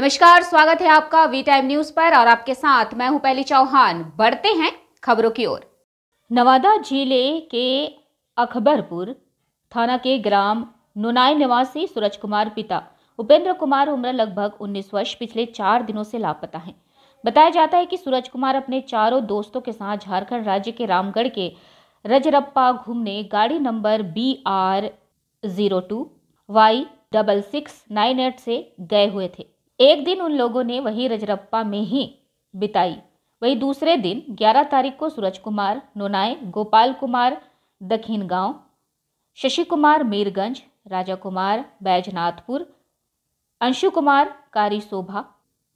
नमस्कार स्वागत है आपका वी टाइम न्यूज पर और आपके साथ मैं हूं पहली चौहान बढ़ते हैं खबरों की ओर नवादा जिले के अकबरपुर थाना के ग्राम नुनाई निवासी सूरज कुमार पिता उपेंद्र कुमार उम्र लगभग 19 वर्ष पिछले चार दिनों से लापता है बताया जाता है कि सूरज कुमार अपने चारों दोस्तों के साथ झारखंड राज्य के रामगढ़ के रजरप्पा घूमने गाड़ी number B R zero two Y double six nine eight से गए हुए थे एक दिन उन लोगों ने वही रजरप्पा में ही बिताई वही दूसरे दिन 11 तारीख को सूरज कुमार नोनाए गोपाल कुमार दखीन गांव शशि कुमार मीरगंज राजा कुमार बैजनाथपुर अंशु कुमार कारी शोभा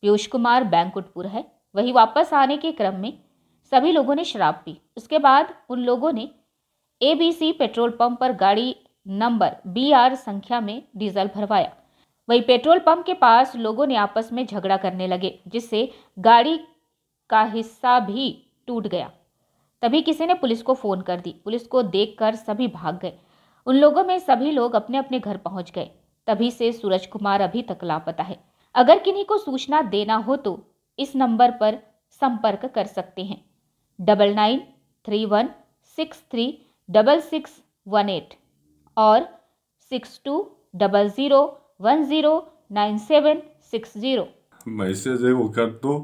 पीयूष कुमार बैंकुटपुर है वही वापस आने के क्रम में सभी लोगों ने शराब पी उसके बाद उन लोगों ने एबीसी पेट्रोल पंप पर गाड़ी नंबर बी आर संख्या में डीजल भरवाया वहीं पेट्रोल पंप के पास लोगों ने आपस में झगड़ा करने लगे जिससे गाड़ी का हिस्सा भी टूट गया तभी किसी ने पुलिस को फोन कर दी पुलिस को देखकर सभी भाग गए उन लोगों में सभी लोग अपने अपने घर पहुंच गए तभी से सूरज कुमार अभी तक लापता है अगर किन्हीं को सूचना देना हो तो इस नंबर पर संपर्क कर सकते हैं double nine three one six three double six one eight और six two double zero one zero nine seven six zero message है वो कर तो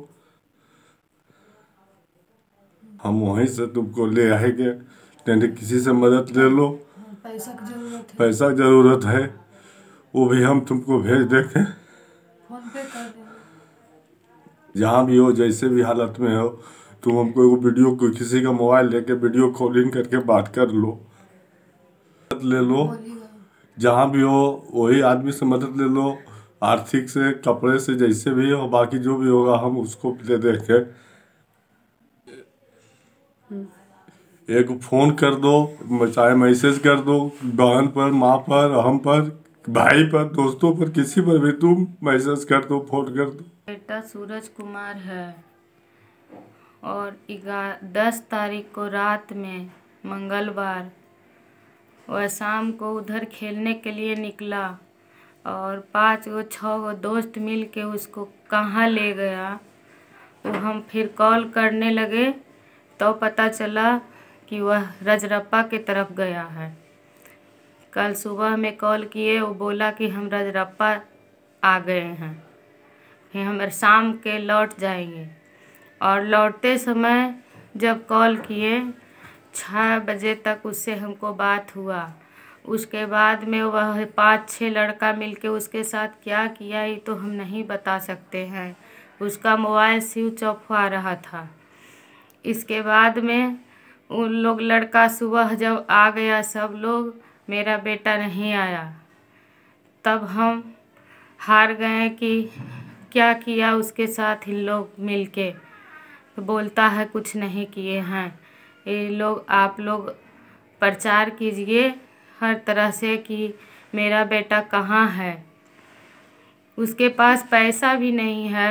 हम वहीं से तुमको ले आएंगे यानी किसी से मदद ले लो पैसा की जरूरत पैसा जरूरत है वो भी हम तुमको भेज देंगे जहाँ भी हो जैसे भी हालत में हो तुम हमको वो वीडियो को किसी का मोबाइल लेके वीडियो कॉलिंग करके बात कर लो ले लो जहाँ भी हो वही आदमी से मदद ले लो आर्थिक से कपड़े से जैसे भी हो बाकी जो भी होगा हम उसको दे देख के एक फोन कर दो चाहे मैसेज कर दो बहन पर माँ पर हम पर भाई पर दोस्तों पर किसी पर भी तुम मैसेज कर दो फोन कर दो बेटा सूरज कुमार है और दस तारीख को रात में मंगलवार वह शाम को उधर खेलने के लिए निकला और पाँच गो छः गो दोस्त मिल के उसको कहाँ ले गया तो हम फिर कॉल करने लगे तो पता चला कि वह रजरप्पा के तरफ गया है कल सुबह में कॉल किए वो बोला कि हम रजरप्पा आ गए हैं फिर हम शाम के लौट जाएंगे और लौटते समय जब कॉल किए छः बजे तक उससे हमको बात हुआ उसके बाद में वह पाँच छः लड़का मिलके उसके साथ क्या किया ये तो हम नहीं बता सकते हैं उसका मोबाइल स्विच ऑफ आ रहा था इसके बाद में उन लोग लड़का सुबह जब आ गया सब लोग मेरा बेटा नहीं आया तब हम हार गए कि क्या किया उसके साथ इन लोग मिलके बोलता है कुछ नहीं किए हैं ये लोग आप लोग प्रचार कीजिए हर तरह से कि मेरा बेटा कहाँ है उसके पास पैसा भी नहीं है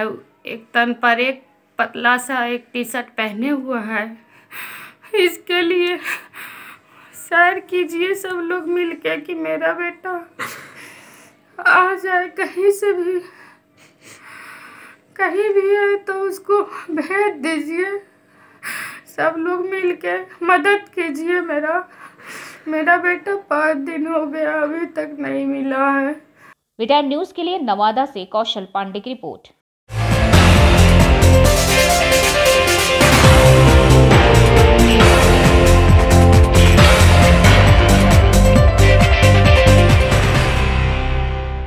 एक तन पर एक पतला सा एक टी शर्ट पहने हुआ है इसके लिए सैर कीजिए सब लोग मिलके कि मेरा बेटा आ जाए कहीं से भी कहीं भी है तो उसको भेज दीजिए सब लोग मिल के मदद कीजिए मेरा मेरा बेटा पाँच दिन हो गया अभी तक नहीं मिला है वी न्यूज़ के लिए नवादा से कौशल पांडे की रिपोर्ट